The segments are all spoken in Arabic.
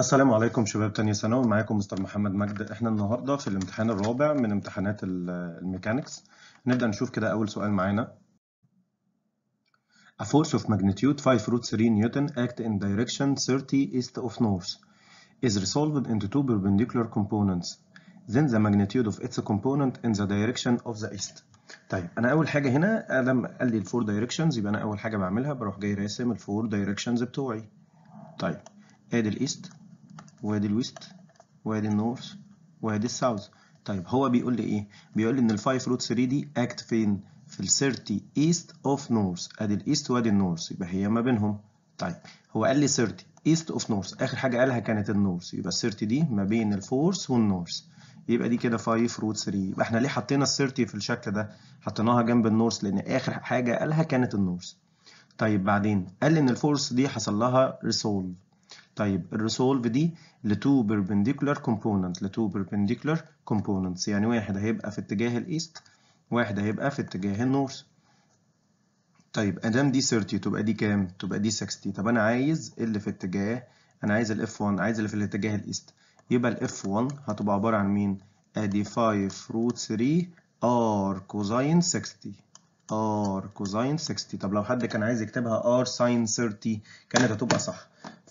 السلام عليكم شباب تانية ثانوي معاكم مستر محمد مجد احنا النهارده في الامتحان الرابع من امتحانات الميكانكس نبدا نشوف كده اول سؤال معانا A force of magnitude 5 root 3 newton act in direction 30 east of north is resolved into two perpendicular components then the magnitude of its component in the direction of the east طيب انا اول حاجه هنا ادم قال لي الفور دايركشنز يبقى انا اول حاجه بعملها بروح جاي راسم الفور دايركشنز بتوعي طيب ادي الايست وادي الويست وادي النورث وادي الساوث طيب هو بيقول لي ايه بيقول لي ان الفايف روت 3 دي اكت فين في ال 30 ايست اوف نورث ادي الايست وادي النورث يبقى هي ما بينهم طيب هو قال لي 30 ايست اوف نورث اخر حاجه قالها كانت النورث يبقى ال 30 دي ما بين الفورث والنورث يبقى دي كده 5 روت 3 يبقى احنا ليه حطينا ال 30 في الشكل ده حطيناها جنب النورث لان اخر حاجه قالها كانت النورث طيب بعدين قال لي ان الفورث دي حصل لها ريسولف طيب الريسولف دي لتو بيربنديكولار كومبوننت لتو بيربنديكولار كومبوننتس يعني واحد هيبقى في اتجاه الايست واحد هيبقى في اتجاه النورث طيب ادام دي 30 تبقى دي كام تبقى دي 60 طب انا عايز اللي في اتجاه انا عايز الاف 1 عايز اللي في الاتجاه الايست يبقى الاف 1 هتبقى عباره عن مين ادي 5 روت 3 ار كوزاين 60 ار كوزاين 60 طب لو حد كان عايز يكتبها ار ساين 30 كانت هتبقى صح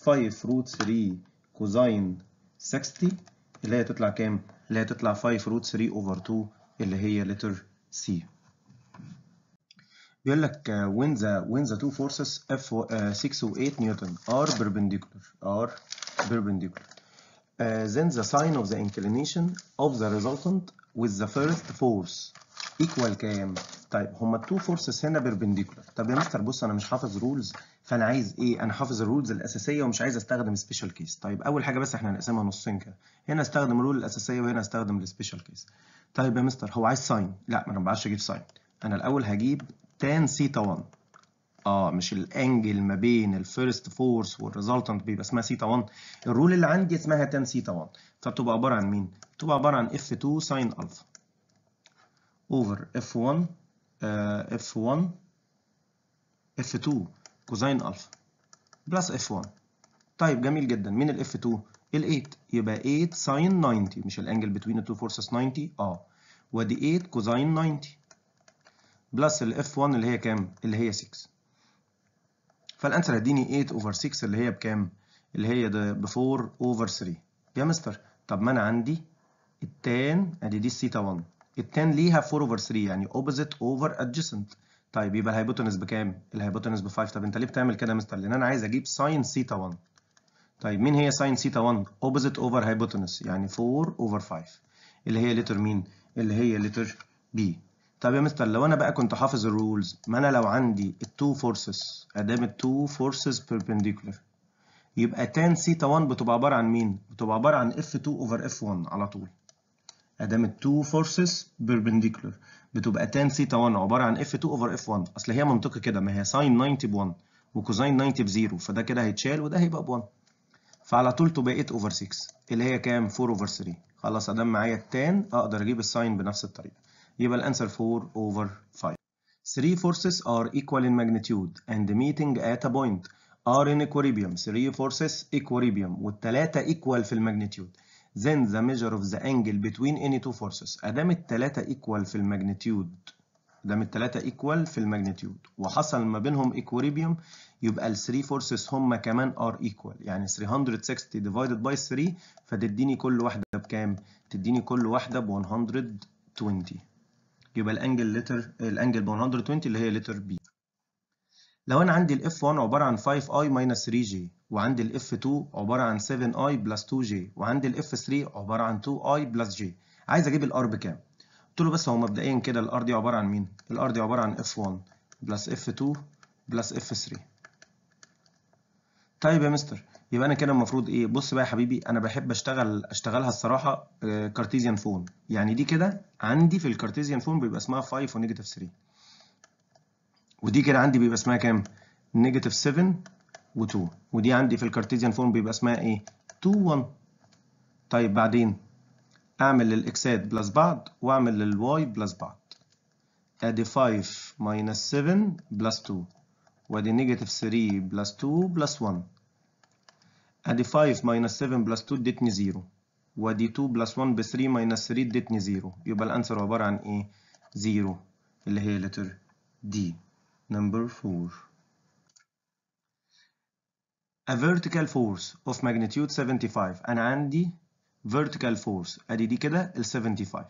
5 root 3 كوزين 60 اللي هي تطلع كام؟ اللي هي تطلع 5 root 3 over 2 اللي هي لتر سي بيقول لك when the when the two forces F uh, 6 و 8 Newton are perpendicular are perpendicular uh, then the sign of the inclination of the resultant with the first force equal كام؟ طيب هما التو فورسز هنا perpendicular طب يا مستر بص انا مش حافظ رولز فانا عايز ايه انا حافظ الرولز الاساسيه ومش عايز استخدم سبيشال كيس طيب اول حاجه بس احنا هنقسمها نصين كده هنا استخدم الرول الاساسيه وهنا استخدم السبيشال كيس طيب يا مستر هو عايز ساين لا ما انا ما بعرفش اجيب ساين انا الاول هجيب تان سيتا 1 اه مش الانجل ما بين الفيرست فورس والريزلتنت بيبقى اسمها سيتا 1 الرول اللي عندي اسمها تان سيتا 1 فبتبقى عباره عن مين بتبقى عباره عن اف 2 ساين الفا اوفر اف 1 اف 1 اف 2 كوزين الفا بلس اف 1 طيب جميل جدا مين الاف 2 ال 8 يبقى 8 ساين 90 مش الانجل بتوين التو فورسز 90 اه ودي 8 كوزين 90 بلس الاف 1 اللي هي كام اللي هي 6 فالانسر هديني 8 اوفر 6 اللي هي بكام اللي هي ده ب 4 اوفر 3 يا مستر طب ما انا عندي التان ادي دي الثيتا 1 التان ليها 4 اوفر 3 يعني اوبوزيت اوفر ادجسنت طيب يبقى الهايبوتنس بكام؟ الهايبوتنس ب 5 طب انت ليه بتعمل كده يا مستر؟ لان انا عايز اجيب ساين سيتا 1 طيب مين هي ساين سيتا 1؟ اوبوزيت اوفر هايبوتنس يعني 4 اوفر 5 اللي هي لتر مين؟ اللي هي لتر بي طيب يا مستر لو انا بقى كنت حافظ الرولز ما انا لو عندي التو فورسز ادام التو فورسز بيربنديكولار يبقى تان سيتا 1 بتبقى عباره عن مين؟ بتبقى عباره عن اف 2 اوفر اف 1 على طول ادام التو فورسز بيربنديكولار بتبقى تان ثيتا 1 عباره عن اف 2 اوفر اف 1 اصل هي منطقي كده ما هي ساين 90 ب 1 وكوزين 90 ب 0 فده كده هيتشال وده هيبقى ب 1 فعلى طول تبقى 8 اوفر 6 اللي هي كام 4 اوفر 3 خلاص ادام معايا التان اقدر اجيب الساين بنفس الطريقه يبقى الانسر 4 اوفر 5 3 forces are equal in magnitude and meeting at a point are in equilibrium 3 forces equilibrium والثلاثه ايكوال في الماجنتيود then the measure of the angle between any two forces ادام الثلاثه equal في الماجنتيود ادام الثلاثه equal في الماجنتيود وحصل ما بينهم equilibrium يبقى ال 3 forces هم كمان are equal يعني 360 divided by 3 فتديني كل واحده بكام تديني كل واحده ب 120 يبقى الانجل لتر الانجل ب 120 اللي هي لتر بي لو انا عندي الاف 1 عباره عن 5i 3j وعندي ال F2 عبارة عن 7i بلس 2j وعندي ال F3 عبارة عن 2i بلس j عايز أجيب الار بكام؟ قلت له بس هو مبدئيا كده الار دي عبارة عن مين؟ الار دي عبارة عن F1 بلس F2 بلس F3 طيب يا مستر يبقى انا كده المفروض ايه بص بقى يا حبيبي انا بحب اشتغل اشتغلها الصراحه كارتيزيان آه، فون يعني دي كده عندي في الكارتيزيان فون بيبقى اسمها 5 ونيجاتيف 3 ودي كده عندي بيبقى اسمها كام نيجاتيف 7 و2 ودي عندي في الكارتيزيان فورم بيبقى اسمها ايه 2 1 طيب بعدين اعمل للاكسات بلس بعض واعمل للواي بلس بعض ادي 5 ماينس 7 بلس 2 وادي نيجاتيف 3 بلس 2 بلس 1 ادي 5 ماينس 7 بلس 2 ادتني 0 وادي 2 بلس 1 ب 3 ماينس 3 ادتني 0 يبقى الانسر عباره عن ايه 0 اللي هي لتر دي نمبر 4 a vertical force of magnitude 75 انا عندي vertical force ادي دي كده ال 75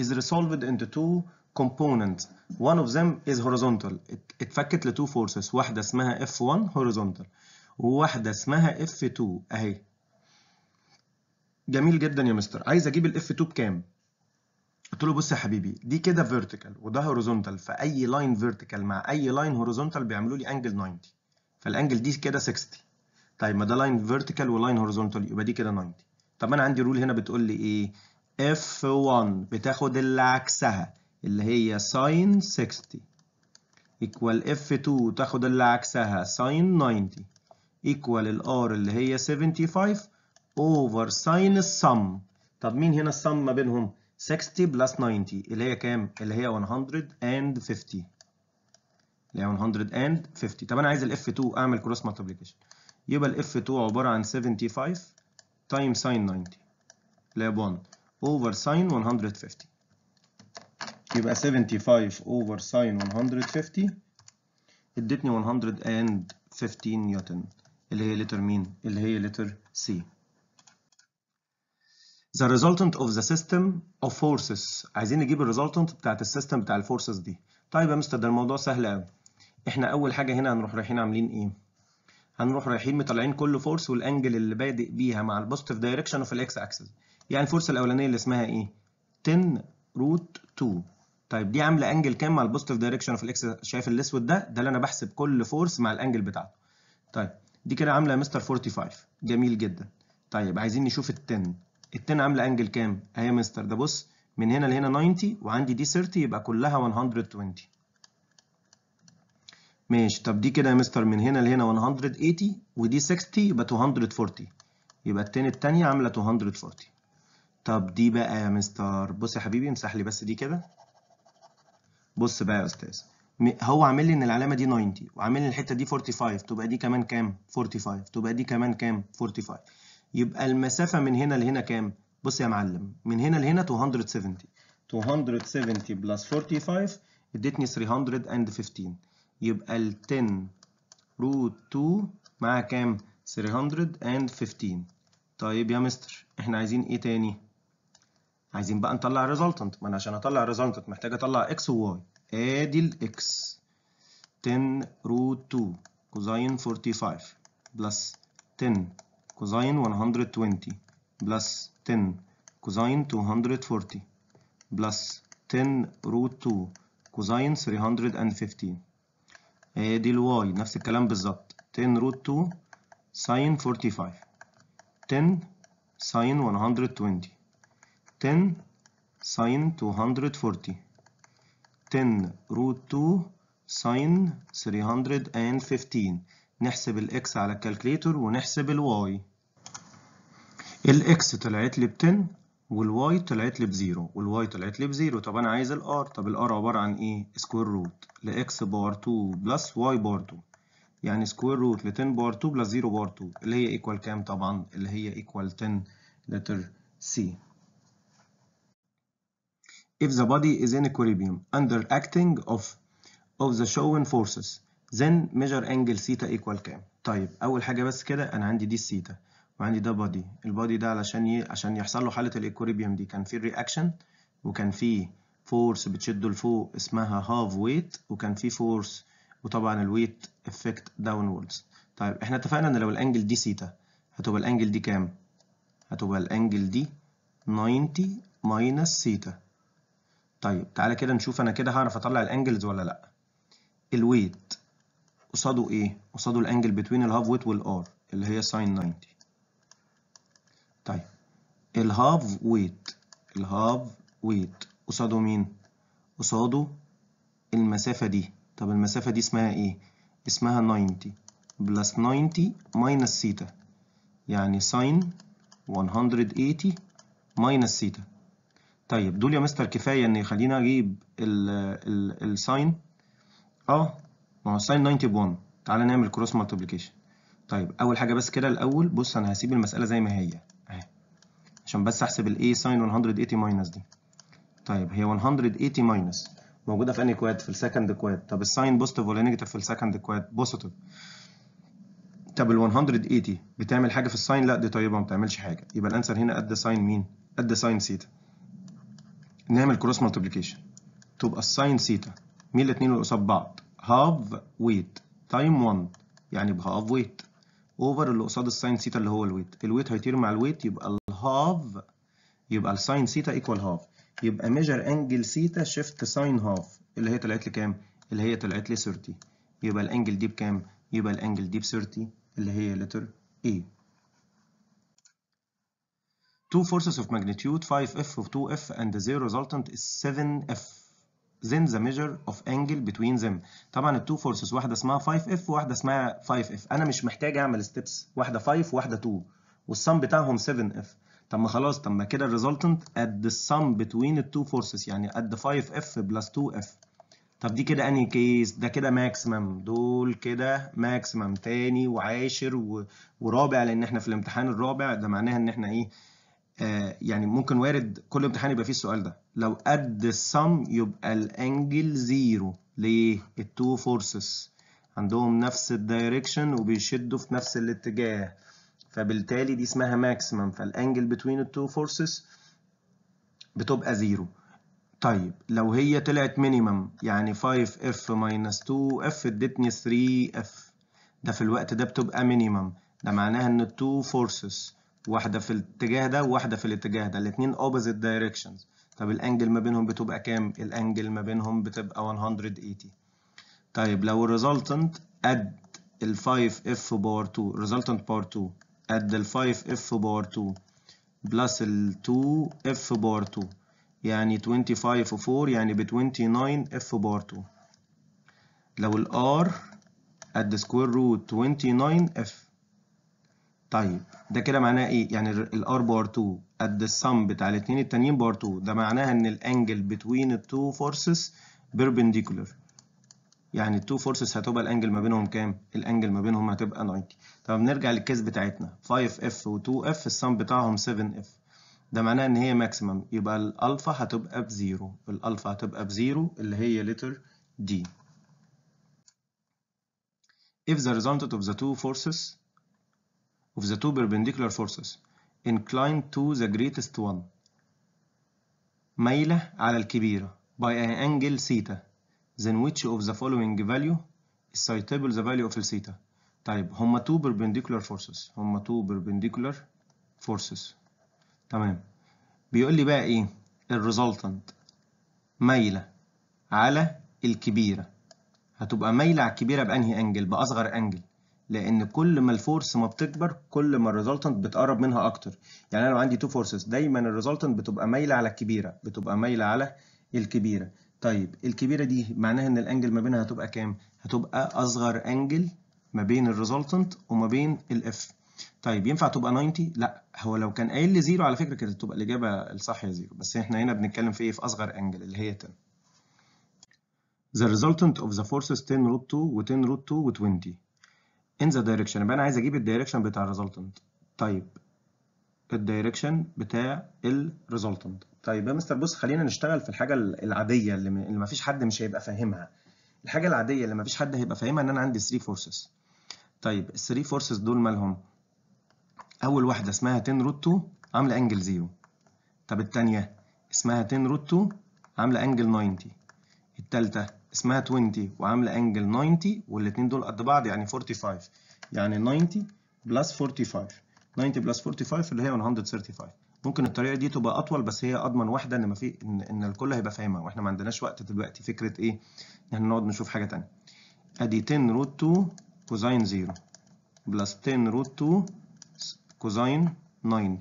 is resolved into two components one of them is horizontal اتفكت لتو forces واحده اسمها F1 horizontal وواحده اسمها F2 اهي جميل جدا يا مستر عايز اجيب ال F2 بكام قلت له بص يا حبيبي دي كده vertical وده horizontal فاي line vertical مع اي line horizontal بيعملوا لي angle 90 فالانجل دي كده 60 طيب ما ده لاين فيرتيكال ولاين هورزونتال يبقى دي كده 90 طب انا عندي رول هنا بتقول لي ايه اف 1 بتاخد اللي عكسها اللي هي ساين 60 ايكوال اف 2 تاخد اللي عكسها ساين 90 ايكوال الار اللي هي 75 اوفر ساين السم طب مين هنا السم ما بينهم 60 بلس 90 اللي هي كام اللي هي 150 اللي هي 150 طب انا عايز الاف 2 اعمل كروس مالتيبليكيشن يبقى ال F2 عبارة عن 75 تايم ساين 90 لاب 1 over ساين 150 يبقى 75 over ساين 150 ادتني 115 نيوتن اللي هي لتر مين؟ اللي هي لتر C the resultant of the system of forces عايزين نجيب الريزلتنت بتاعت السيستم بتاع الفورسز دي طيب يا مستر ده الموضوع سهل قوي احنا اول حاجه هنا هنروح رايحين عاملين ايه هنروح رايحين مطلعين كل فورس والانجل اللي بادئ بيها مع البوزيتيف دايركشن وفي الاكس اكسس يعني الفورس الاولانيه اللي اسمها ايه 10 روت 2 طيب دي عامله انجل كام مع البوزيتيف دايركشن وفي الاكس شايف الاسود ده ده اللي انا بحسب كل فورس مع الانجل بتاعته طيب دي كده عامله مستر 45 جميل جدا طيب عايزين نشوف ال10 ال10 عامله انجل كام اهي يا مستر ده بص من هنا لهنا 90 وعندي دي 30 يبقى كلها 120 ماشي طب دي كده يا مستر من هنا لهنا 180 ودي 60 يبقى 240 يبقى التاني التانية عاملة 240 طب دي بقى يا مستر بص يا حبيبي امسح لي بس دي كده بص بقى يا استاذ هو عامل لي ان العلامه دي 90 وعامل لي الحته دي 45 تبقى دي كمان كام 45 تبقى دي كمان كام 45 يبقى المسافه من هنا لهنا كام بص يا معلم من هنا لهنا 270 270 بلس 45 ادتني 315 يبقى ال 10 روت 2 معاها كام 315 طيب يا مستر احنا عايزين ايه تاني عايزين بقى نطلع ريزلتنت ما انا عشان اطلع ريزلتنت محتاج اطلع اكس وواي ادي الاكس 10 روت 2 كوزين 45 بلس 10 كوزين 120 بلس 10 كوزين 240 بلس 10 روت 2 كوزين 315 آه، دي الواي نفس الكلام بالظبط 10 روت 2 ساين 45 10 ساين 120 10 ساين 240 10 روت 2 ساين 315 نحسب الاكس على الكالكليتر ونحسب الواي الاكس طلعت لي ب 10 والواي طلعت لي بزيرو والواي طلعت لي بزيرو طب انا عايز الار طب الار عباره عن ايه سكوير روت لاكس بار 2 بلس واي بار 2 يعني سكوير روت ل 10 بار 2 بلس 0 بار 2 اللي هي ايكوال كام طبعا اللي هي ايكوال 10 لتر سي if the body is in equilibrium under acting of of the shown forces then measure angle theta equal كام طيب اول حاجه بس كده انا عندي دي الثيتا وعندي ده بادي البادي ده علشان ي... عشان يحصل له حاله الايكوريبيوم دي كان في الرياكشن وكان في فورس بتشده لفوق اسمها هاف ويت وكان في فورس وطبعا الويت افكت داونوردز طيب احنا اتفقنا ان لو الانجل دي سيتا هتبقى الانجل دي كام هتبقى الانجل دي 90 ماينس سيتا طيب تعالى كده نشوف انا كده هعرف اطلع الانجلز ولا لا الويت قصاده ايه قصاده الانجل بتوين الهاف ويت والار اللي هي ساين 90 طيب الهاف ويت الهاف ويت قصاده مين قصاده المسافه دي طب المسافه دي اسمها ايه اسمها 90 بلس 90 ماينس سيتا يعني ساين 180 ماينس سيتا طيب دول يا مستر كفايه ان يخليني اجيب الساين اه ما هو ساين 90 ب تعالى نعمل كروس مالتيبليكيشن طيب اول حاجه بس كده الاول بص انا هسيب المساله زي ما هي عشان بس احسب الاي ساين 180 ماينس دي طيب هي 180 ماينس موجوده في انهي كواد في السكند كواد طب الساين بوزيتيف ولا نيجاتيف في السكند كواد بوزيتيف طب ال 180 بتعمل حاجه في الساين لا دي طيبه ما بتعملش حاجه يبقى الانسر هنا قد ساين مين قد ساين سيتا نعمل كروس مالتيبليكيشن تبقى الساين سيتا مين الاثنين اللي قصاد بعض هاف ويت تايم 1 يعني بهاف ويت اوفر اللي قصاد الساين ثيتا اللي هو الويت الويت هيطير مع الويت يبقى الهاف يبقى الساين ثيتا ايكوال هاف يبقى ميجر انجل ثيتا شيفت ساين هاف اللي هي طلعت لي كام اللي هي طلعت لي 30 يبقى الانجل دي بكام يبقى الانجل دي ب 30 اللي هي لتر A two forces of magnitude 5F of 2F and the zero resultant is 7F then the measure of angle between them طبعا التو فورسز واحده اسمها 5 اف وواحده اسمها 5 اف انا مش محتاج اعمل ستيبس واحده 5 وواحده 2 والسم بتاعهم 7 اف طب ما خلاص طب ما كده الريزلتنت sum السم بتوين التو forces يعني the 5 اف بلس 2 اف طب دي كده انهي كيس ده كده ماكسيمم دول كده ماكسيمم تاني وعاشر و... ورابع لان احنا في الامتحان الرابع ده معناها ان احنا ايه آه، يعني ممكن وارد كل امتحان يبقى فيه السؤال ده لو قد السم يبقى الانجل زيرو ليه التو فورسز عندهم نفس الدايركشن وبيشدوا في نفس الاتجاه فبالتالي دي اسمها ماكسيمم فالانجل بتوين التو فورسز بتبقى زيرو طيب لو هي طلعت مينيمم يعني 5 اف ماينس 2 اف ادتني 3 اف ده في الوقت ده بتبقى مينيمم ده معناها ان التو فورسز واحده في الاتجاه ده وواحده في الاتجاه ده الاثنين اوبوزيت دايركشنز طب الانجل ما بينهم بتبقى كام الانجل ما بينهم بتبقى 180 طيب لو الريزلتنت قد ال 5 اف باور 2 الريزلتنت باور 2 قد ال 5 اف باور 2 بلس ال 2 اف باور 2 يعني 25 في 4 يعني ب 29 اف باور 2 لو الار قد سكوير روت 29 اف طيب ده كده معناه ايه يعني الار بار 2 قد السم بتاع الاثنين التانيين بار 2 ده معناها ان الانجل بتوين التو فورسز بيربنديكولر يعني التو فورسز هتبقى الانجل ما بينهم كام الانجل ما بينهم هتبقى 90 طب نرجع للكيس بتاعتنا 5f و2f السم بتاعهم 7f ده معناه ان هي ماكسيمم يبقى الالفا هتبقى بزيرو الالفا هتبقى بزيرو اللي هي لتر دي if the resultant of the two forces of the two perpendicular forces inclined to the greatest one ميلة على الكبيرة by an angle theta then which of the following value is citable the value of the theta طيب هما two perpendicular forces هما two perpendicular forces تمام بيقول لي بقى ايه الريزلتنت ميلة على الكبيرة هتبقى ميلة على الكبيرة بأنهي انجل بأصغر انجل لان كل ما الفورس ما بتكبر كل ما الريزلتنت بتقرب منها اكتر يعني انا لو عندي تو فورسز دايما الريزلتنت بتبقى مايله على الكبيره بتبقى مايله على الكبيره طيب الكبيره دي معناها ان الانجل ما بينها هتبقى كام هتبقى اصغر انجل ما بين الريزلتنت وما بين الاف طيب ينفع تبقى 90 لا هو لو كان قايل لي زيرو على فكره كانت تبقى الاجابه الصح يا زيرو بس احنا هنا بنتكلم في ايه في اصغر انجل اللي هي 10 The resultant of the forces 10 root 2 و 10 root 2 و 20 in the direction يبقى انا عايز اجيب الدايركشن بتاع الريزلتنت طيب الدايركشن بتاع الريزلتنت طيب يا مستر بص خلينا نشتغل في الحاجه العاديه اللي ما فيش حد مش هيبقى فاهمها الحاجه العاديه اللي ما فيش حد هيبقى فاهمها ان انا عندي 3 فورسز طيب ال 3 فورسز دول مالهم اول واحده اسمها 10 روت 2 عامله انجل 0 طب الثانيه اسمها 10 روت 2 عامله انجل 90 الثالثه اسمها 20 وعامله انجل 90 والاثنين دول قد بعض يعني 45 يعني 90 بلس 45 90 بلس 45 اللي هي 135 ممكن الطريقه دي تبقى اطول بس هي اضمن واحده ان ما في ان, إن الكل هيبقى فاهمها واحنا ما عندناش وقت دلوقتي فكره ايه ان احنا نقعد نشوف حاجه ثانيه ادي 10 روت 2 كوزين 0 بلس 10 روت 2 كوزين 90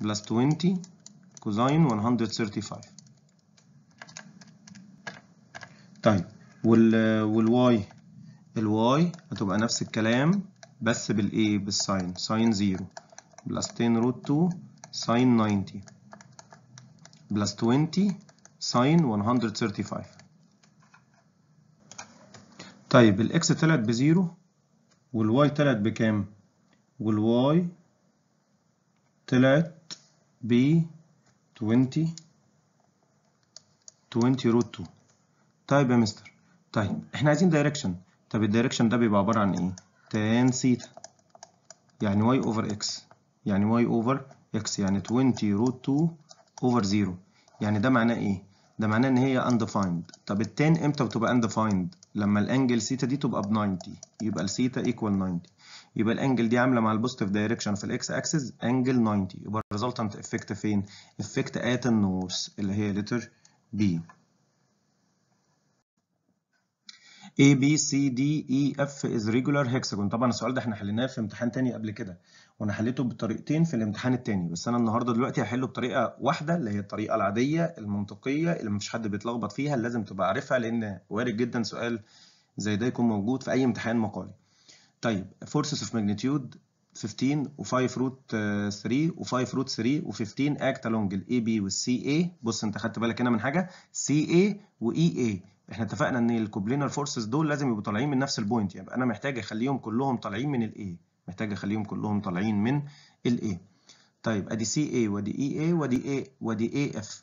بلس 20 كوزين 135 طيب وال والواي الواي هتبقى نفس الكلام بس بالايه بالساين ساين زيرو بلس 10 روت 2 ساين 90 بلس 20 ساين 135 طيب الاكس طلعت بزيرو والواي طلعت بكام والواي طلعت ب 20 20 روت 2 طيب يا مستر طيب احنا عايزين دايركشن طب الدايركشن ده بيبقى عباره عن ايه تان ثيتا يعني واي اوفر اكس يعني واي اوفر اكس يعني 20 روت 2 اوفر 0 يعني ده معناه ايه ده معناه ان هي undefined طب التان امتى بتبقى undefined لما الانجل ثيتا دي تبقى ب 90 يبقى الثيتا ايكوال 90 يبقى الانجل دي عامله مع البوزيتيف دايركشن في الاكس اكسس انجل 90 يبقى الريزلتنت افكت فين افكت ات النورث اللي هي لتر بي A B C D E F is regular hexagon طبعا السؤال ده احنا حليناه في امتحان تاني قبل كده وانا حليته بطريقتين في الامتحان التاني بس انا النهارده دلوقتي هحله بطريقه واحده اللي هي الطريقه العاديه المنطقيه اللي مفيش حد بيتلخبط فيها اللي لازم تبقى عارفها لان وارد جدا سؤال زي ده يكون موجود في اي امتحان مقالي طيب forces of magnitude 15 و5 روت 3 و5 روت 3 و15 اكت along ال AB وال CA بص انت خدت بالك هنا من حاجه CA و EA احنا اتفقنا ان الكوبلينر فورسز دول لازم يبقوا طالعين من نفس البوينت يبقى يعني انا محتاج اخليهم كلهم طالعين من الاي محتاج اخليهم كلهم طالعين من الاي طيب ادي سي اي وادي اي اي ودي اي ودي اي اف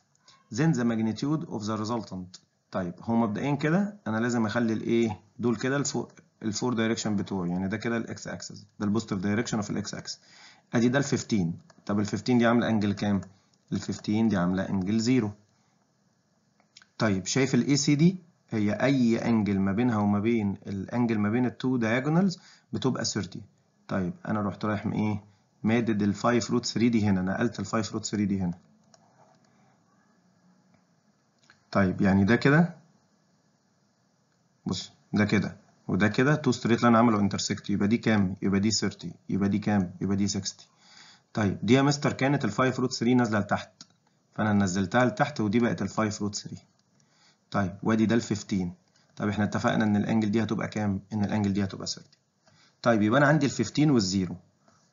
زين ذا ماجنتيود اوف ذا ريزلتنت طيب هو مبدئيا كده انا لازم اخلي الاي دول كده الفور الفور دايركشن بتوعي يعني ده كده الاكس اكسس ده البوزيتيف دايركشن اوف الاكس اكس ادي ده ال15 طب ال15 دي عامله انجل كام ال15 دي عامله انجل 0 طيب شايف الاي سي دي هي اي انجل ما بينها وما بين الانجل ما بين التو دايجونالز بتبقى 30 طيب انا رحت رايح من ايه مادد ال 5 روت 3 دي هنا نقلت ال 5 روت 3 دي هنا طيب يعني ده كده بص ده كده وده كده تو ستريت لاين عملوا انترسكت يبقى دي كام يبقى دي 30 يبقى دي كام يبقى دي 60 طيب دي يا مستر كانت ال 5 روت 3 نازله لتحت فانا نزلتها لتحت ودي بقت ال 5 روت 3 طيب وادي ده ال 15 طب احنا اتفقنا ان الانجل دي هتبقى كام ان الانجل دي هتبقى 30 طيب يبقى انا عندي ال 15 والزيرو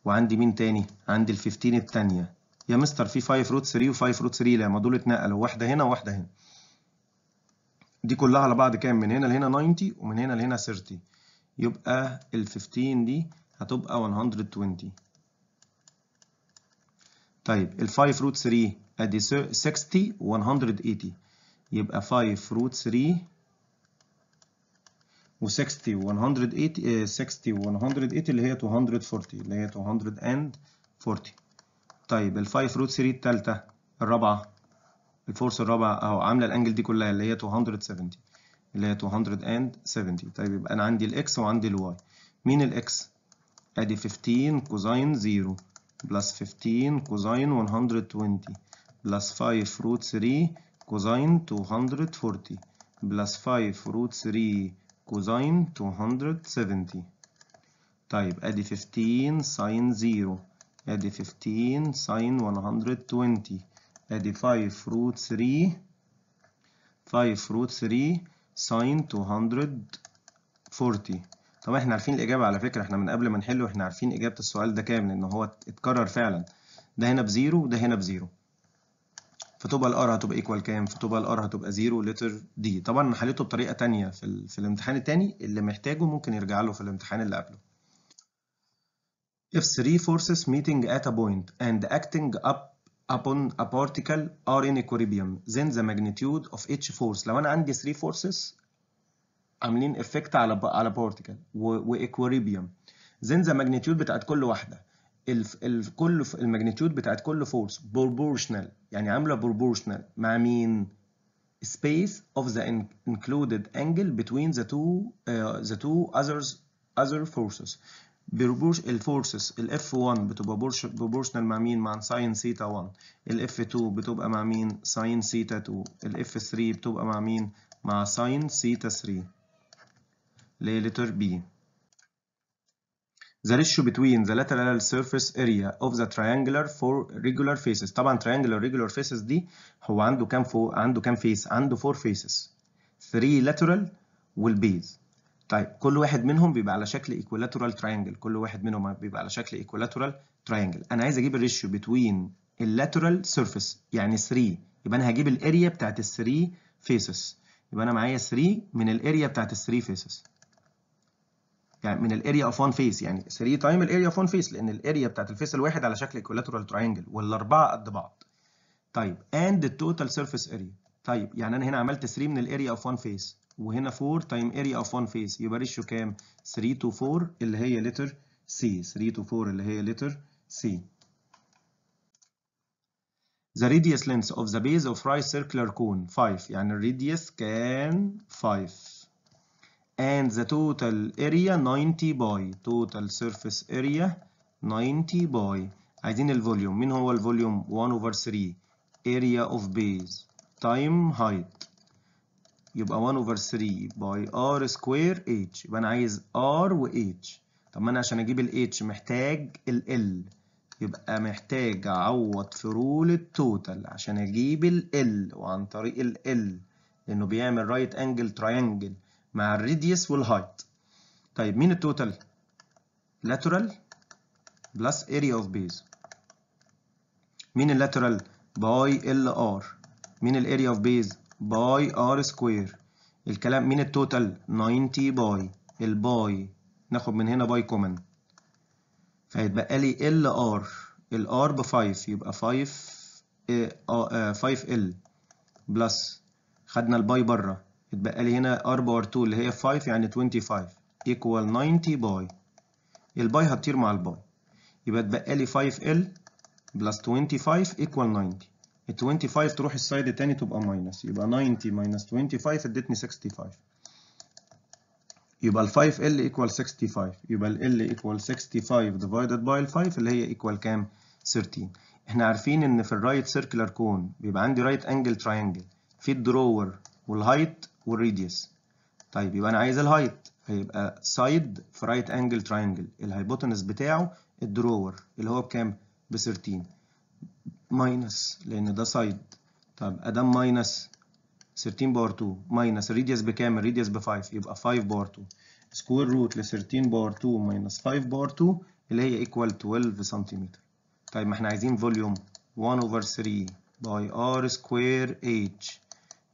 وعندي مين تاني عندي ال 15 الثانيه يا مستر في 5 روت 3 و5 روت 3 لا ما دول اتنقلوا واحده هنا وواحده هنا دي كلها على بعض كام من هنا لهنا 90 ومن هنا لهنا 30 يبقى ال 15 دي هتبقى 120 طيب ال 5 روت 3 ادي 60 و180 يبقى 5 روت 3 و60 و180 60 و180 اللي هي 240 اللي هي 240 طيب ال 5 روت 3 الثالثه الرابعه الفورس الرابعه اهو عامله الانجل دي كلها اللي هي 270 اللي هي 270 طيب يبقى انا عندي الاكس وعندي الواي مين الاكس ادي 15 كوزين 0 بلس 15 كوزين 120 بلس 5 روت 3 كوزين 240 بلس 5 روت 3 كوزين 270 طيب ادي 15 ساين 0 ادي 15 ساين 120 ادي 5 روت 3 5 روت 3 ساين 240 طب احنا عارفين الاجابه على فكره احنا من قبل ما نحله احنا عارفين اجابه السؤال ده كامل ان هو اتكرر فعلا ده هنا بزيرو وده هنا بزيرو فتبقى الار هتبقى ايكوال كام فتبقى الار هتبقى 0 لتر دي طبعا حليته بطريقه ثانيه في, ال... في الامتحان الثاني اللي محتاجه ممكن يرجع له في الامتحان اللي قبله if three forces meeting at a point and acting up upon a particle are in equilibrium then the magnitude of each force لو انا عندي three forces عاملين افكت على على بارتيكل وايكوريبيوم then the magnitude بتاعت كل واحده كل الماجنتيود بتاعت كل فورس بروبورشنال يعني عامله بروبورشنال مع مين space of the included angle between the two uh, the two others other forces بروبورش الفورسز f 1 بتبقى بروبورشنال مع مين مع ساين ثيتا 1 f 2 بتبقى مع مين ساين ثيتا 2 f 3 بتبقى مع مين مع ساين ثيتا 3 لتر بي the ratio between the lateral surface area of the triangular four regular faces طبعا triangular regular faces دي هو عنده كام فو عنده كام فيس عنده 4 faces 3 lateral والبيز طيب كل واحد منهم بيبقى على شكل equilateral triangle كل واحد منهم بيبقى على شكل equilateral triangle انا عايز اجيب الريشيو between lateral surface يعني 3 يبقى انا هجيب الاريا بتاعت ال 3 faces يبقى انا معايا 3 من الاريا بتاعت ال 3 faces يعني من الاريا اوف وان فيس يعني 3 تايم الاريا اوف وان فيس لان الاريا بتاعت الفيس الواحد على شكل ايكولاترال تراينجل والاربعه قد بعض طيب اند التوتال سيرفيس اريا طيب يعني انا هنا عملت 3 من الاريا اوف وان فيس وهنا 4 تايم اريا اوف وان فيس يبقى ريشيو كام 3 تو 4 اللي هي لتر سي 3 تو 4 اللي هي لتر سي The radius length of the base of right circular cone 5 يعني الراديوس كان 5 and the total area 90 باي total surface area 90 باي عايزين الفوليوم مين هو الفوليوم 1 over 3 area of base time height يبقى 1 over 3 باي r square h يبقى انا عايز r و h طب ما انا عشان اجيب ال h محتاج ال l يبقى محتاج اعوض في رول التوتال عشان اجيب ال l وعن طريق ال l لانه بيعمل رايت انجل تريانجل مع الريديوس والهايت طيب مين التوتال lateral بلس area of base مين اللاترال باي ال ار مين الاريا اوف بيز باي ار سكوير الكلام مين التوتال 90 باي الباي ناخد من هنا باي كومن فهيتبقى لي ال ار الار ب 5 يبقى 5 5 آه، آه، ال بلس خدنا الباي بره اتبقى لي هنا ار باور 2 اللي هي 5 يعني 25 ايكوال 90 باي الباي هتطير مع الباي يبقى اتبقى لي 5 ال بلس 25 ايكوال 90 ال 25 تروح السايد تاني تبقى ماينس يبقى 90 ماينس 25 ادتني 65 يبقى ال 5 ال ايكوال 65 يبقى ال ال ايكوال 65 ديفايدد باي ال 5 اللي هي ايكوال كام 13 احنا عارفين ان في الرايت سيركلر كون بيبقى عندي رايت انجل تراينجل في الدرور والهايت والريديوس طيب يبقى انا عايز الهايت هيبقى سايد في رايت انجل تراينجل الهايبوتنس بتاعه الدرور اللي هو بكام ب 13 ماينس لان ده سايد طب ادام ماينس 13 باور 2 ماينس الريديوس بكام الريديوس ب 5 يبقى 5 باور 2 سكوير روت ل 13 باور 2 ماينس 5 باور 2 اللي هي ايكوال 12 سنتيمتر طيب ما احنا عايزين فوليوم 1 اوفر 3 باي ار سكوير اتش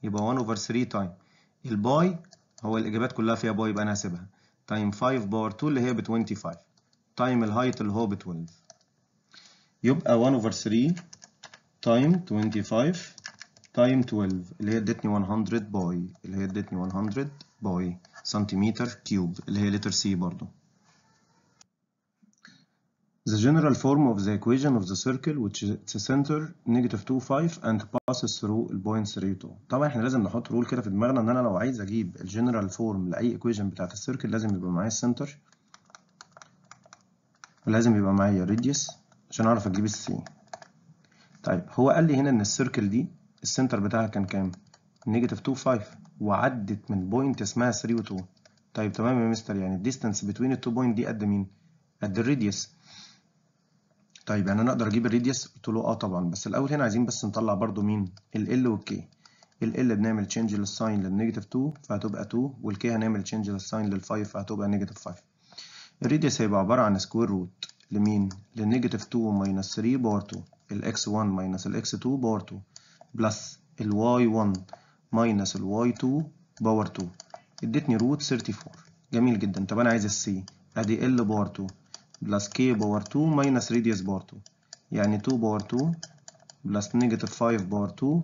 يبقى 1 اوفر 3 تايم الباي هو الاجابات كلها فيها باي يبقى انا هسيبها تايم 5 باور 2 اللي هي ب 25 تايم الهايت اللي هو ب 12 يبقى 1 اوفر 3 تايم 25 تايم 12 اللي هي ادتني 100 باي اللي هي ادتني 100 باي سنتيمتر كيوب اللي هي لتر سي برضه The general form of the equation of the circle which is its center negative 2, 5 and passes through the point 3, 2. طبعا احنا لازم نحط رول كده في دماغنا ان انا لو عايز اجيب الجنرال فورم لاي equation بتاعت السيركل لازم يبقى معايا السنتر ولازم يبقى معايا radius عشان اعرف اجيب السين. طيب هو قال لي هنا ان السيركل دي السنتر بتاعها كان كام؟ نيجاتيف 2 5 وعدت من بوينت اسمها 3 و 2 طيب تمام يا مستر يعني الديستانس بين التو بوينت دي قد مين؟ قد الراديوس طيب يعني انا اقدر اجيب الريديوس قلت له اه طبعا بس الاول هنا عايزين بس نطلع برضو مين ال ال والكي ال ال بنعمل تشينج للساين للنيجاتيف 2 فهتبقى 2 والكي هنعمل تشينج للساين لل5 فهتبقى نيجاتيف 5 الريديوس هيبقى عباره عن سكوير روت لمين للنيجاتيف 2 ماينس 3 باور 2 الاكس 1 ماينس الاكس 2 باور 2 بلس الواي 1 ماينس الواي 2 باور 2 ادتني روت 34 جميل جدا طب انا عايز السي ادي ال باور 2 بلس k باور 2 ماينس radius باور 2 يعني 2 باور 2 بلس نيجاتيف 5 باور 2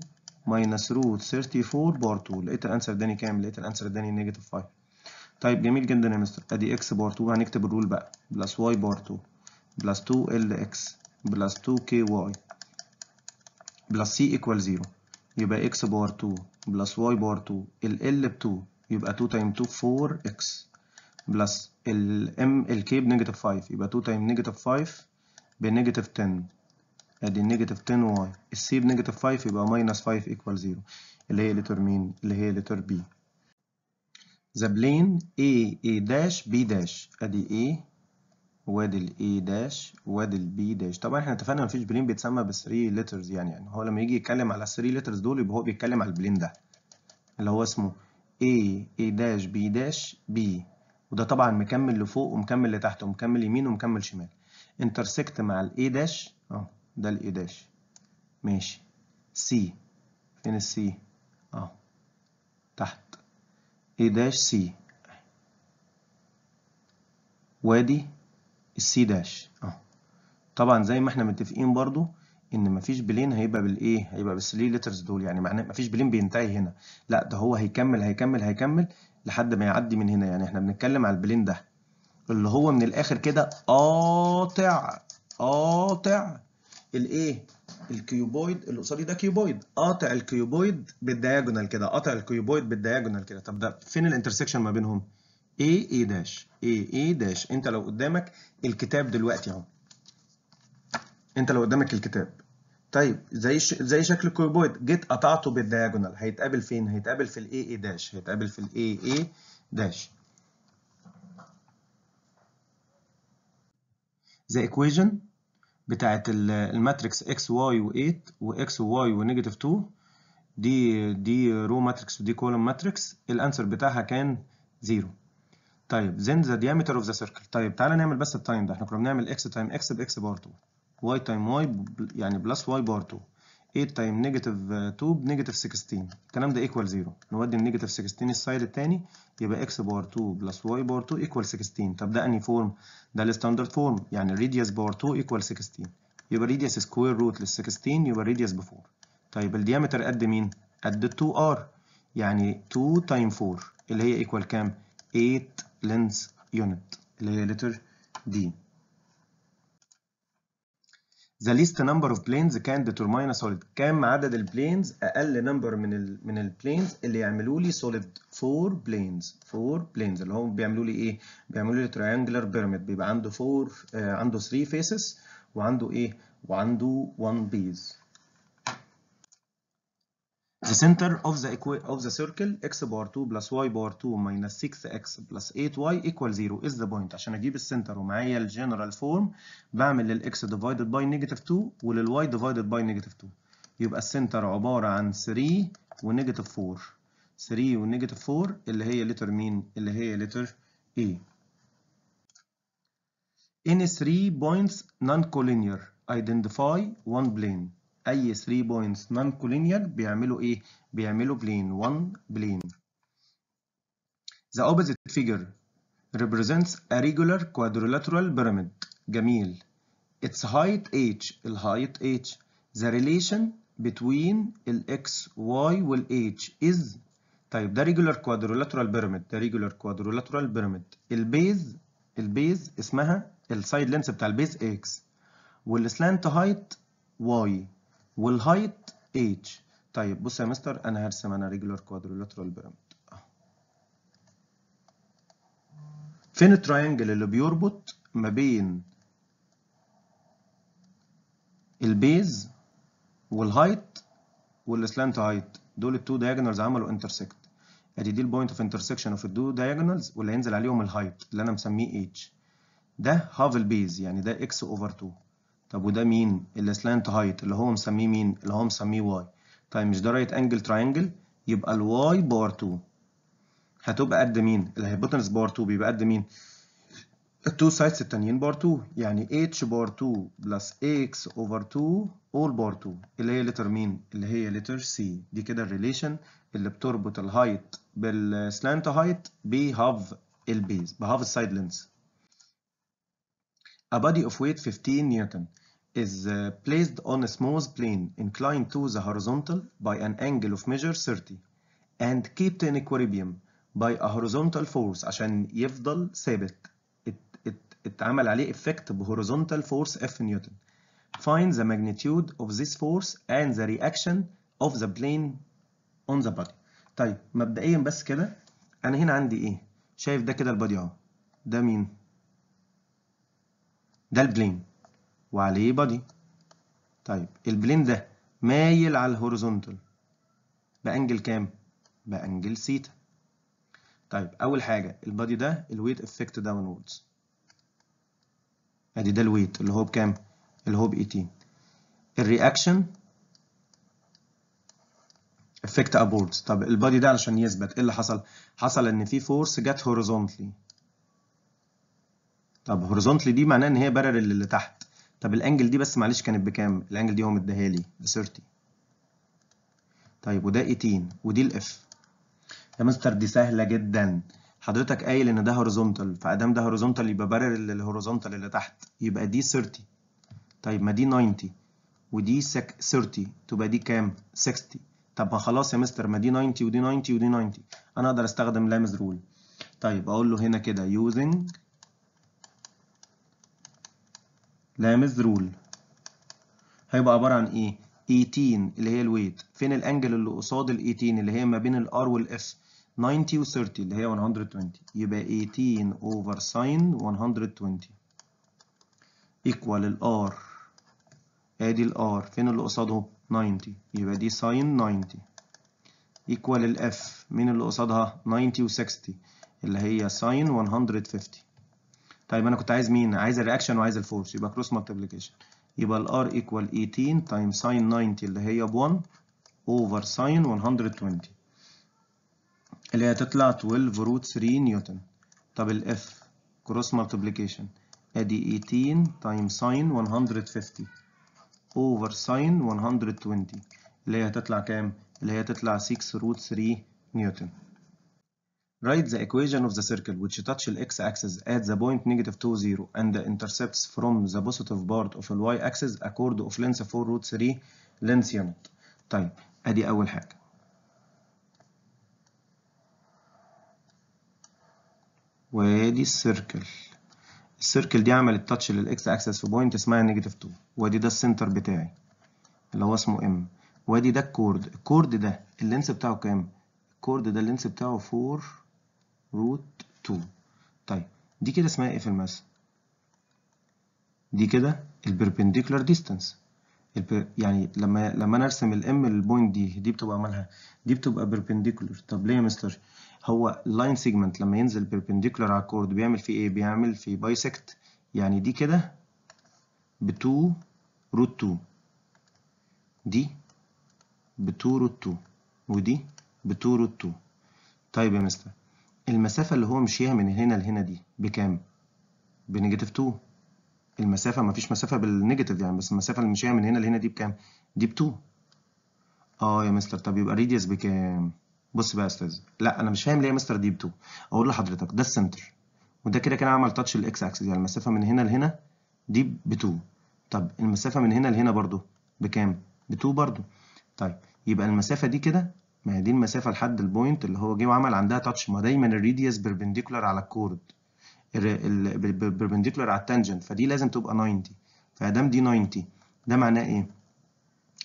ماينس روت 34 باور 2 لقيت الانسر اداني كام؟ لقيت الانسر اداني نيجاتيف 5 طيب جميل جدا يا مستر ادي x باور 2 هنكتب الرول بقى بلس y باور 2 بلس 2 lx بلس 2 ky بلس c equal 0 يبقى x باور 2 بلس y باور 2 ال ال ب 2 يبقى 2 تايم 2 4x بلس ال الام الكي بنيجاتيف 5 يبقى 2 تايم نيجاتيف 5 بنيجاتيف 10 ادي نيجاتيف 10 Y ال C بنيجاتيف 5 يبقى ماينس 5 ايكوال 0 اللي هي لتر مين اللي هي لتر B ذا بلين A A داش B داش ادي A وادي ال A داش وادي ال B داش طبعا احنا اتفقنا مفيش بلين بيتسمى ب 3 لترز يعني يعني هو لما يجي يتكلم على 3 لترز دول يبقى هو بيتكلم على البلين ده اللي هو اسمه A A داش B داش B وده طبعا مكمل لفوق ومكمل لتحت ومكمل يمين ومكمل شمال انترسكت مع الاي داش اه ده الاي داش ماشي سي فين السي اه تحت اي داش سي وادي السي داش اه طبعا زي ما احنا متفقين برضو ان مفيش بلين هيبقى بالايه هيبقى بالثري ليترز دول يعني معناه مفيش بلين بينتهي هنا لا ده هو هيكمل هيكمل هيكمل لحد ما يعدي من هنا يعني احنا بنتكلم على البلين ده اللي هو من الاخر كده قاطع قاطع الايه الكيوبويد اللي قصادي ده كيوبويد قاطع الكيوبويد بالدياجونال كده قاطع الكيوبويد بالدياجونال كده طب ده فين الانترسكشن ما بينهم اي اي داش اي اي داش انت لو قدامك الكتاب دلوقتي اهو انت لو قدامك الكتاب طيب زي ش... زي شكل الكوبويد جيت قطعته بالدياجونال هيتقابل فين؟ هيتقابل في الاي اي داش هيتقابل في الاي اي داش زي ايكويجن بتاعت الماتريكس اكس واي و8 واكس واي ونيجاتيف 2 دي دي رو ماتريكس ودي كولوم ماتريكس الانسر بتاعها كان زيرو طيب زين ذا ديامتر اوف ذا سيركل طيب تعالى نعمل بس التايم ده احنا كنا بنعمل اكس تايم اكس باكس باور 2 واي تايم واي يعني بلس واي بار 2 8 تايم نيجاتيف 2 آه، بنيجاتيف 16 الكلام ده ايكوال 0 نودي النيجاتيف 16 السايد التاني يبقى اكس بار 2 بلس واي بار 2 ايكوال 16 طب ده انهي فورم ده الستاندرد فورم يعني ريديوس بار 2 ايكوال 16 يبقى ريديوس سكوير روت لل 16 يبقى ريديوس ب 4 طيب الديامتر قد مين قد 2 ار يعني 2 تايم 4 اللي هي ايكوال كام 8 لينس يونت اللي هي لتر دي the least number of planes can determine a solid كم عدد البلينز اقل نمبر من ال من البلينز اللي يعملوا لي solid 4 بلينز 4 بلينز اللي هم بيعملوا لي ايه بيعملوا لي triangular pyramid بيبقى عنده 4 آه عنده 3 faces وعنده ايه وعنده 1 base The center of the of the circle x باور 2 plus y باور 2 minus 6x plus 8y equal 0 is the point عشان اجيب السنتر ومعايا الجنرال فورم بعمل للx divided by negative 2 وللy divided by negative 2 يبقى السنتر عبارة عن 3 ونيجاتيف 4 3 ونيجاتيف 4 اللي هي لتر مين؟ اللي هي لتر A. In 3 points non-collinear identify one plane اي 3 بوينتس نون كولينير بيعملوا ايه بيعملوا بلين 1 بلين The opposite figure represents a regular quadrilateral pyramid جميل its height h height h the relation between ال x y وال h is طيب ده regular quadrilateral pyramid ده regular quadrilateral pyramid ال base اسمها side length بتاع base x slant height y والهايت اتش طيب بص يا مستر انا هرسم انا ريجولار كوادريلاترال بيراميد فين التراينجل اللي بيربط ما بين البيز والهايت والسلانت هايت دول التو دايجنالز عملوا انترسكت ادي دي البوينت اوف انترسكشن اوف التو دايجنالز واللي هينزل عليهم الهايت اللي انا مسميه اتش ده هاف البيز يعني ده اكس اوفر 2 طب وده مين السلانت هايت اللي هو مسميه مين اللي هو مسميه واي طيب مش ده رايت انجل تراينجل يبقى الواي باور 2 هتبقى قد مين الهيبوتنس باور 2 بيبقى قد مين التو سايدز التانيين بار 2 يعني h بار 2 بلس x over 2 all بار 2 اللي هي لتر مين؟ اللي هي لتر سي دي كده الريليشن اللي بتربط الهايت بالسلانت هايت بهاف البيز بهاف السايد لينس A body of weight 15 Newton is uh, placed on a smooth plane inclined to the horizontal by an angle of measure 30 and kept in equilibrium by a horizontal force عشان يفضل ثابت اتعمل عليه effect بhorizontal force F Newton find the magnitude of this force and the reaction of the plane on the body طيب مبدئيا بس كده انا هنا عندي ايه شايف ده كده البادي اهو ده مين ده البلين وعليه بادي طيب البلين ده مايل على الهوريزونتال بانجل كام بانجل سيتا طيب اول حاجه البادي ده الويت افكت داونوردز ادي ده الويت اللي هو بكام اللي هو ب 18 الرياكشن افكت ابوردز طب البادي ده علشان يثبت ايه اللي حصل حصل ان في فورس جت هوريزونتلي طب هوريزونتلي دي معناها ان هي بارلل اللي تحت طب الانجل دي بس معلش كانت بكام الانجل دي هو مديها لي ب 30 طيب وده 18 ودي الاف يا مستر دي سهله جدا حضرتك قايل ان ده هوريزونتال فادام ده هوريزونتال يبقى بارل للهوريزونتال اللي تحت يبقى دي 30 طيب ما دي 90 ودي 30 تبقى دي كام 60 طب ما خلاص يا مستر ما دي 90 ودي 90 ودي 90 انا اقدر استخدم لامز رول طيب اقول له هنا كده يوزنج لامز رول هيبقى عباره عن ايه 18 اللي هي الويت فين الانجل اللي قصاد ال 18 اللي هي ما بين الار والاس 90 و 30 اللي هي 120 يبقى 18 over ساين 120 ايكوال الار ادي الار فين اللي قصاده 90 يبقى دي ساين 90 ايكوال الاف مين اللي قصادها 90 و 60 اللي هي ساين 150 طيب انا كنت عايز مين عايز الرياكشن وعايز الفورس يبقى كروس مالتيبليكيشن يبقى ال R equal 18 تايم ساين 90 اللي هي ب 1 اوفر ساين 120 اللي هي تطلع 12 روت 3 نيوتن طب ال F كروس مالتيبليكيشن ادي 18 تايم ساين 150 اوفر ساين 120 اللي هي هتطلع كام اللي هي تطلع 6 روت 3 نيوتن Write the equation of the circle which touch the x-axis at the point negative 2, 0 and the intercepts from the positive part of the y-axis a of length 4 root 3 length unit. طيب ادي اول حاجة. وادي السيركل. السيركل دي عملت تاتش للاكس اكسس في بوينت اسمها نيجاتيف 2 وادي ده السنتر بتاعي اللي هو اسمه ام وادي ده الكورد الكورد ده اللينس بتاعه كام الكورد ده اللينس بتاعه 4 روت 2 طيب دي كده اسمها ايه في الماس دي كده البربنديكولار ديستانس يعني لما لما انا ارسم الام للبوينت دي دي بتبقى مالها دي بتبقى بيربنديكولار طب ليه يا مستر هو اللاين سيجمنت لما ينزل بيربنديكولار على الكورد بيعمل فيه ايه بيعمل فيه بايسكت يعني دي كده ب 2 روت 2 دي ب 2 روت 2 ودي ب 2 روت 2 طيب يا مستر المسافة اللي هو مشيها من هنا لهنا دي بكام؟ بنيجاتيف 2 المسافة مفيش مسافة بالنيجاتيف يعني بس المسافة اللي مشيها من هنا لهنا دي بكام؟ دي ب 2 اه يا مستر طب يبقى ريديوس بكام؟ بص بقى يا استاذ لا انا مش فاهم ليه يا مستر دي ب 2 اقول لحضرتك ده السنتر وده كده كده عمل تاتش الاكس اكسس يعني المسافة من هنا لهنا دي ب 2 طب المسافة من هنا لهنا برضو بكام؟ ب 2 برضو طيب يبقى المسافة دي كده ما هي دي المسافه لحد البوينت اللي هو جه وعمل عندها تاتش ما دايما الريديوس بربنديكولار على الكورد بربنديكولار على التانجنت فدي لازم تبقى 90 فادام دي 90 ده معناه ايه؟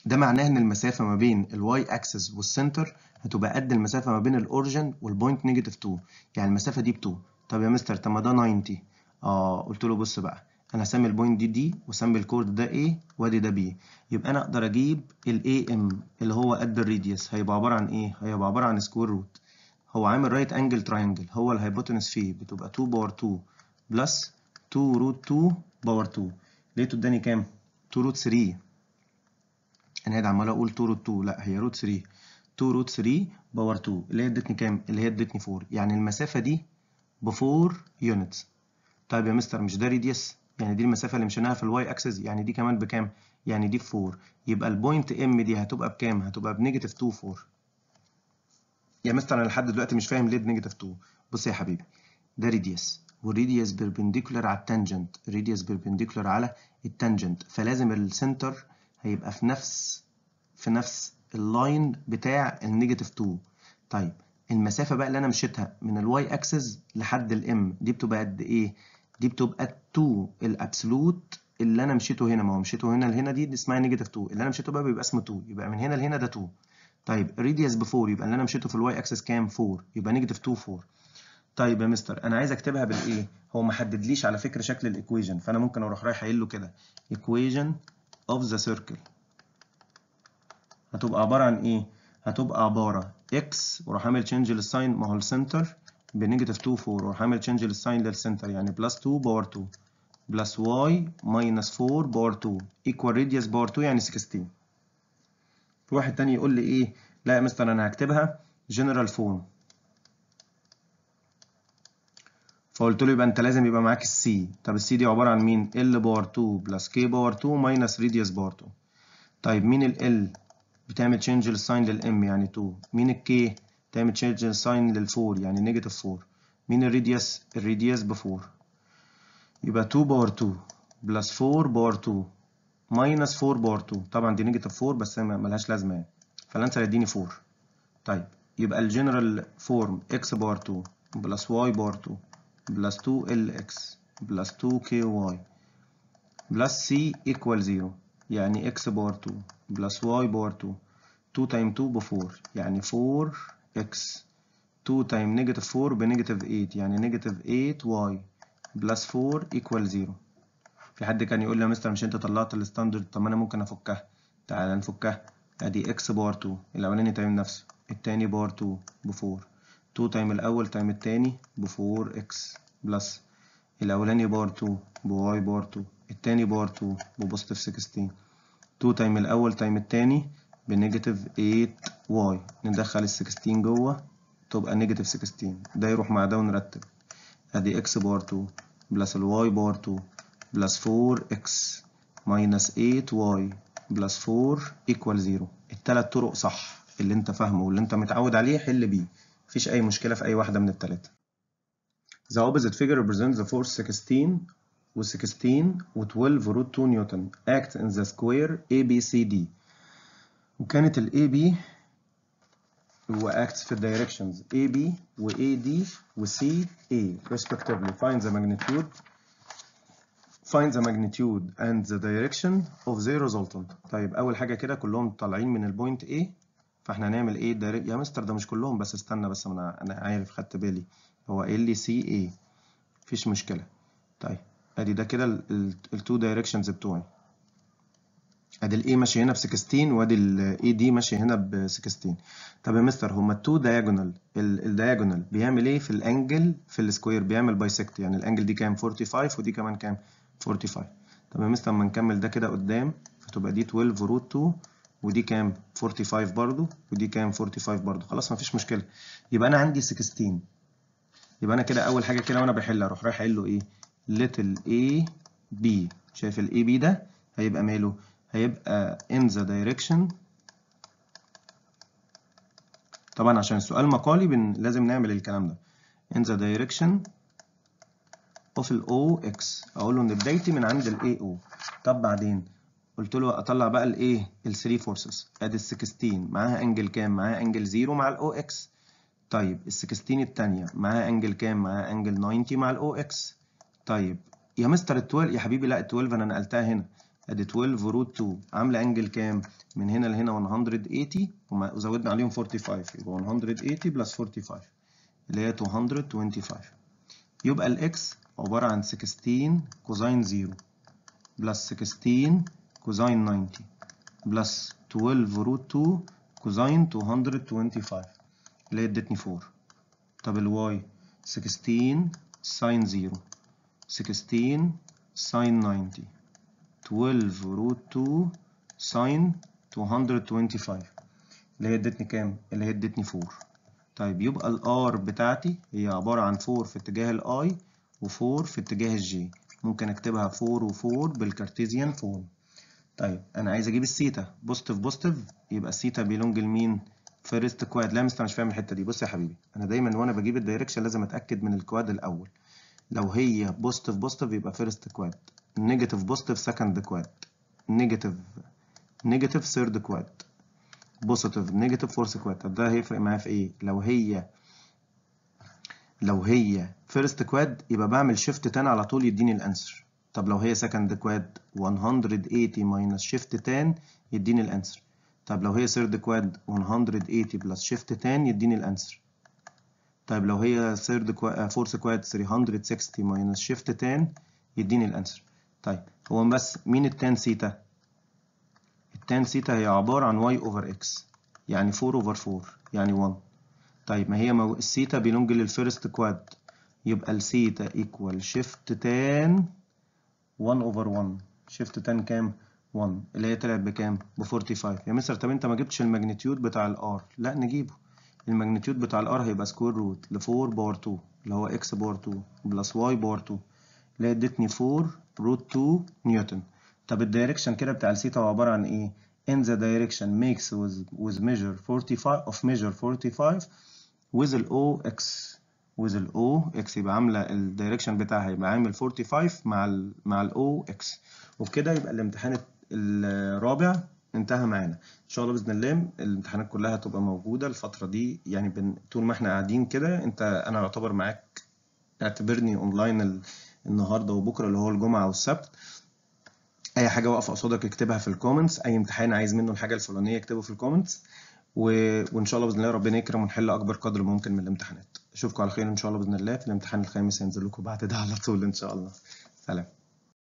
ده معناه ان المسافه ما بين الواي اكسس والسنتر هتبقى قد المسافه ما بين الاورجن والبوينت نيجاتيف 2 يعني المسافه دي ب 2 طب يا مستر طب ما ده 90 اه قلت له بص بقى انا سامي البوينت دي دي وسامي الكورد ده ايه وادي ده بي يبقى انا اقدر اجيب الاي AM اللي هو قد الريديوس هيبقى عباره عن ايه هيبقى عباره عن سكوير روت هو عامل رايت انجل تراينجل هو الهايبوتنس فيه بتبقى 2 باور 2 بلس 2 روت 2 باور 2 لقيته اداني كام 2 روت 3 انا قاعد عمال اقول 2 روت 2 لا هي روت 3 2 روت 3 باور 2 اللي هي ادتني كام اللي هي ادتني 4 يعني المسافه دي ب 4 يونتس طيب يا مستر مش ده راديوس يعني دي المسافه اللي مشيناها في الواي اكسس يعني دي كمان بكام يعني دي ب 4 يبقى البوينت ام دي هتبقى بكام هتبقى بنيجاتيف 2 4 يا مستر انا لحد دلوقتي مش فاهم ليه بنيجاتيف 2 بص يا حبيبي ده ريديوس والريديوس بيربنديكولار على التانجنت الريديوس بيربنديكولار على التانجنت فلازم السنتر هيبقى في نفس في نفس اللاين بتاع النيجاتيف 2 طيب المسافه بقى اللي انا مشيتها من الواي اكسس لحد الام دي بتبقى قد ايه دي بتبقى 2 الابسولوت اللي انا مشيته هنا ما هو مشيته هنا لهنا دي, اسمها نيجاتيف 2 اللي انا مشيته بقى بيبقى اسمه 2 يبقى من هنا لهنا ده 2 طيب الريديوس ب 4 يبقى اللي انا مشيته في الواي اكسس كام 4 يبقى نيجاتيف 2 4 طيب يا مستر انا عايز اكتبها بالايه هو ما حددليش على فكره شكل الايكويجن فانا ممكن اروح رايح قايل له كده ايكويجن اوف ذا سيركل هتبقى عباره عن ايه هتبقى عباره اكس وراح اعمل تشينج للساين ما هو السنتر بنيجاتيف 2 4 واروح عامل تشنج للساين للسنتر يعني بلس 2 باور 2 بلس واي ماينس 4 باور 2 ايكوال راديوس باور 2 يعني 16 واحد تاني يقول لي ايه لا يا مستر انا هكتبها جنرال فورم فقلت له يبقى انت لازم يبقى معاك السي طب السي دي عباره عن مين ال باور 2 بلس كي باور 2 ماينس راديوس باور 2 طيب مين ال يعني ال بتعمل تشينج للساين للام يعني 2 مين الكي تعمل تشينج ساين لل 4 يعني نيجاتيف 4 مين الريديوس الريديوس ب 4 يبقى 2 باور 2 بلس 4 باور 2 ماينس 4 باور 2 طبعا دي نيجاتيف 4 بس ملهاش لازمه يعني فالانسر هيديني 4 طيب يبقى الجنرال فورم اكس باور 2 بلس واي باور 2 بلس 2 ال اكس بلس 2 كي واي بلس سي ايكوال 0 يعني اكس باور 2 بلس واي باور 2 2 تايم 2 ب 4 يعني 4 x 2 تايم نيجاتيف 4 بنيجاتيف 8 يعني نيجاتيف 8 y بلس 4 ايكوال 0 في حد كان يقول لي يا مستر مش انت طلعت الستاندرد طب ما انا ممكن افكها تعالى نفكها ادي x باور 2 الاولاني تايم نفسه الثاني باور 2 ب 4 2 تايم الاول تايم الثاني ب 4x بلس الاولاني باور 2 بواي y باور 2 الثاني باور 2 ببوزيتيف 16 2 تايم الاول تايم الثاني بنيجاتيف 8 واي ندخل ال 16 جوه تبقى نيجاتيف 16 ده يروح مع ده ونرتب ادي اكس بار 2 بلس الواي بار 2 بلس 4 اكس ماينس 8 واي بلس 4 ايكوال 0 التلات طرق صح اللي انت فاهمه واللي انت متعود عليه حل بيه مفيش اي مشكله في اي واحده من التلاته The opposite figure represents the force 16 و 16 و 12 root 2 نيوتن act in the square ABCD وكانت ال AB واكت في الدايركشنز اي بي واي و وسي respectively find the magnitude find the magnitude and the direction of the resultant طيب اول حاجه كده كلهم طالعين من البوينت A فاحنا هنعمل ايه يا مستر ده مش كلهم بس استنى بس انا انا عارف خدت بالي هو ال مفيش مشكله طيب ادي ده كده التو دايركشنز بتوعي ادي الاي ماشي هنا ب 16 وادي الاي دي ماشي هنا ب 16 طب يا مستر هما التو دايجونال الدايجونال بيعمل ايه في الانجل في السكوير بيعمل بايسكت يعني الانجل دي كام 45 ودي كمان كام 45 طب يا مستر اما نكمل ده كده قدام فتبقى دي 12 روت 2 ودي كام 45 برضو ودي كام 45 برضو خلاص مفيش مشكله يبقى انا عندي 16 يبقى انا كده اول حاجه كده وانا بحل اروح رايح قايل له ايه ليتل اي بي شايف الاي بي ده هيبقى ماله هيبقى in the direction طبعا عشان السؤال مقالي بن لازم نعمل الكلام ده in the direction of ال OX اقول له ان بدايتي من عند ال AO طب بعدين قلت له اطلع بقى الايه ال 3 فورسز ادي ال 16 معاها انجل كام معاها انجل 0 مع الاو اكس طيب ال 16 الثانيه معاها انجل كام معاها انجل 90 مع الاو اكس طيب يا مستر ال 12 يا حبيبي لا ال 12 انا نقلتها هنا ادي 12 روت 2 عامله انجل كام من هنا لهنا 180 وزودنا عليهم 45 يبقى 180 بلس 45 اللي هي 225 يبقى الاكس عباره عن 16 كوزين 0 بلس 16 كوزين 90 بلس 12 روت 2 كوزين 225 اللي هي ادتني 4 طب الواي 16 ساين 0 16 ساين 90 12 روت 2 ساين 225 اللي هي ادتني كام؟ اللي هي ادتني 4 طيب يبقى R بتاعتي هي عبارة عن 4 في اتجاه I و4 في اتجاه J ممكن اكتبها 4 و4 بالكارتيزيان فورم طيب انا عايز اجيب الثيتا بوزيتيف بوزيتيف يبقى الثيتا بيلونج لمين؟ فيرست كواد لا مستر مش فاهم الحته دي بص يا حبيبي انا دايما وانا بجيب الدايركشن لازم اتاكد من الكواد الاول لو هي بوزيتيف بوزيتيف يبقى فيرست كواد نيجاتيف بوزيتيف سكند quad نيجاتيف نيجاتيف ثيرد quad بوزيتيف نيجاتيف فورث quad طب ده هيفرق معايا في ايه لو هي لو هي فيرست كواد يبقى بعمل شيفت تان على طول يديني الانسر طب لو هي سكند كواد 180 ماينس شيفت تان يديني الانسر طب لو هي ثيرد كواد 180 بلس شيفت تان يديني الانسر طيب لو هي ثيرد كواد فورث كواد 360 ماينس شيفت تان يديني الانسر طيب هو بس مين التان سيتا التان سيتا هي عبارة عن واي اوفر اكس يعني 4 اوفر 4 يعني 1 طيب ما هي مو... السيتا بيلونج للفيرست كواد يبقى السيتا ايكوال شيفت تان 1 اوفر 1 شيفت تان كام 1 اللي هي طلعت بكام ب 45 يا مستر طب انت ما جبتش الماجنتيود بتاع الار لا نجيبه الماجنتيود بتاع الار هيبقى سكوير روت ل 4 باور 2 اللي هو اكس باور 2 بلس واي باور 2 اللي هي ادتني 4 روت 2 نيوتن طب الدايركشن كده بتاع الثيتا هو عباره عن ايه in the direction makes with with measure 45 of measure 45 with الاو OX with الاو OX يبقى عامله الدايركشن بتاعها يبقى عامل 45 مع الـ مع الاو اكس وبكده يبقى الامتحان الرابع انتهى معانا ان شاء الله باذن الله الامتحانات كلها هتبقى موجوده الفتره دي يعني طول ما احنا قاعدين كده انت انا يعتبر معاك اعتبرني اونلاين ال... النهارده وبكره اللي هو الجمعه والسبت اي حاجه واقفه قصادك اكتبها في الكومنتس اي امتحان عايز منه الحاجه الفلانيه اكتبه في الكومنتس و... وان شاء الله باذن الله ربنا يكرم ونحل اكبر قدر ممكن من الامتحانات اشوفكم على خير ان شاء الله باذن الله في الامتحان الخامس هينزل لكم بعد ده على طول ان شاء الله سلام